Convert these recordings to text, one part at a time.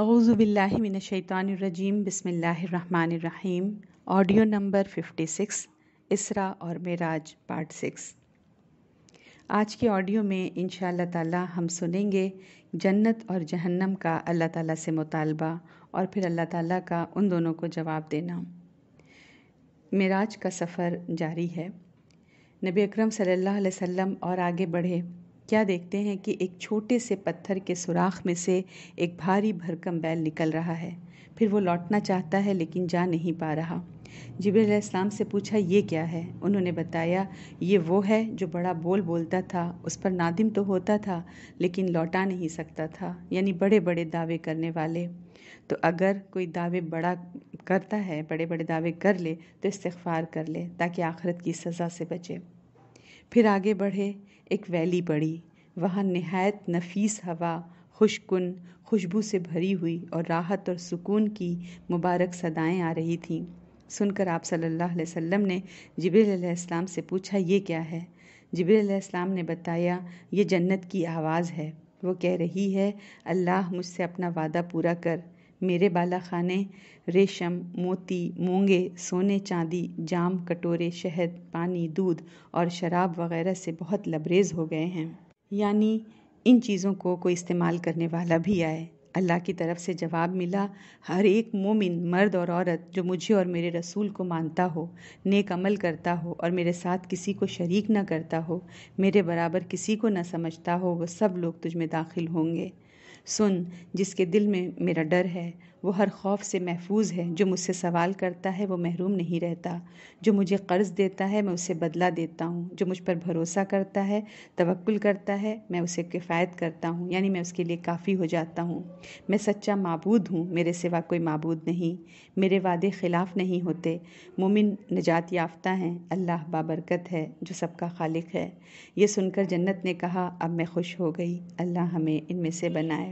अवज़ुबिल्लिमिनशैतरजीम बसमीम audio number 56 इसरा और मेराज पार्ट सिक्स आज के ऑडियो में इन ताला हम सुनेंगे जन्नत और जहन्नम का अल्लाह ताला से मुतालबा और फिर अल्लाह ताला का उन दोनों को जवाब देना मेराज का सफ़र जारी है नबी अकरम सल्लल्लाहु अलैहि वसल्लम और आगे बढ़े क्या देखते हैं कि एक छोटे से पत्थर के सुराख में से एक भारी भरकम बैल निकल रहा है फिर वो लौटना चाहता है लेकिन जा नहीं पा रहा जबरील इस्लाम से पूछा ये क्या है उन्होंने बताया ये वो है जो बड़ा बोल बोलता था उस पर नादिम तो होता था लेकिन लौटा नहीं सकता था यानी बड़े बड़े दावे करने वाले तो अगर कोई दावे बड़ा करता है बड़े बड़े दावे कर ले तो इस्तफार कर ले ताकि आखिरत की सज़ा से बचे फिर आगे बढ़े एक वैली पड़ी वहाँ नहायत नफीस हवा खुशकुन खुशबू से भरी हुई और राहत और सुकून की मुबारक सदाएं आ रही थीं सुनकर आप सल्लल्लाहु अलैहि वसल्लम ने जबरीम से पूछा ये क्या है जबरीम ने बताया ये जन्नत की आवाज़ है वो कह रही है अल्लाह मुझसे अपना वादा पूरा कर मेरे बाला खाने रेशम मोती मूंगे सोने चांदी जाम कटोरे शहद पानी दूध और शराब वगैरह से बहुत लबरेज हो गए हैं यानी इन चीज़ों को कोई इस्तेमाल करने वाला भी आए अल्लाह की तरफ से जवाब मिला हर एक मोमिन मर्द और औरत जो मुझे और मेरे रसूल को मानता हो नेक अमल करता हो और मेरे साथ किसी को शरीक न करता हो मेरे बराबर किसी को न समझता हो वह सब लोग तुझ में दाखिल होंगे सुन जिसके दिल में मेरा डर है वो हर खौफ से महफूज है जो मुझसे सवाल करता है वो महरूम नहीं रहता जो मुझे कर्ज़ देता है मैं उसे बदला देता हूँ जो मुझ पर भरोसा करता है तवक्ल करता है मैं उसे किफ़ायत करता हूँ यानी मैं उसके लिए काफ़ी हो जाता हूँ मैं सच्चा मबूद हूँ मेरे सिवा कोई मबूद नहीं मेरे वादे ख़िलाफ़ नहीं होते मोमिन निजात याफ्ता हैं अल्लाह बाबरकत है जो सबका खालिक है ये सुनकर जन्नत ने कहा अब मैं खुश हो गई अल्लाह हमें इनमें से बनाए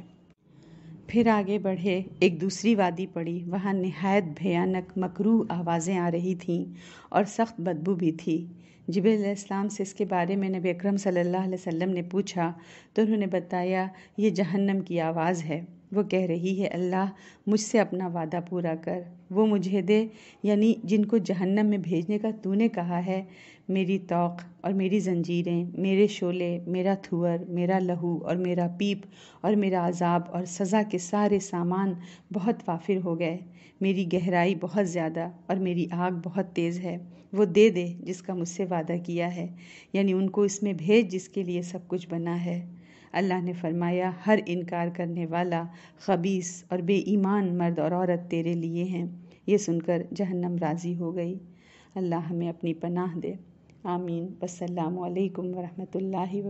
फिर आगे बढ़े एक दूसरी वादी पड़ी वहाँ नहायत भयानक मकरू आवाज़ें आ रही थीं और सख्त बदबू भी थी जबीम से इसके बारे में नबी अक्रम सल्ला अलैहि ने पूछा तो उन्होंने बताया ये जहन्नम की आवाज़ है वो कह रही है अल्लाह मुझसे अपना वादा पूरा कर वो मुझे दे यानी जिनको जहन्नम में भेजने का तूने कहा है मेरी तोक़ और मेरी जंजीरें मेरे शोले मेरा थुअर मेरा लहू और मेरा पीप और मेरा अजाब और सज़ा के सारे सामान बहुत वाफिर हो गए मेरी गहराई बहुत ज़्यादा और मेरी आग बहुत तेज़ है वो दे दे जिसका मुझसे वादा किया है यानी उनको इसमें भेज जिसके लिए सब कुछ बना है अल्लाह ने फरमाया हर इनकार करने वाला खबीस और बेईमान मर्द और औरत तेरे लिए हैं ये सुनकर जहन्नम राज़ी हो गई अल्लाह हमें अपनी पनाह दे आमीन वसल्लम वरहमल वर्क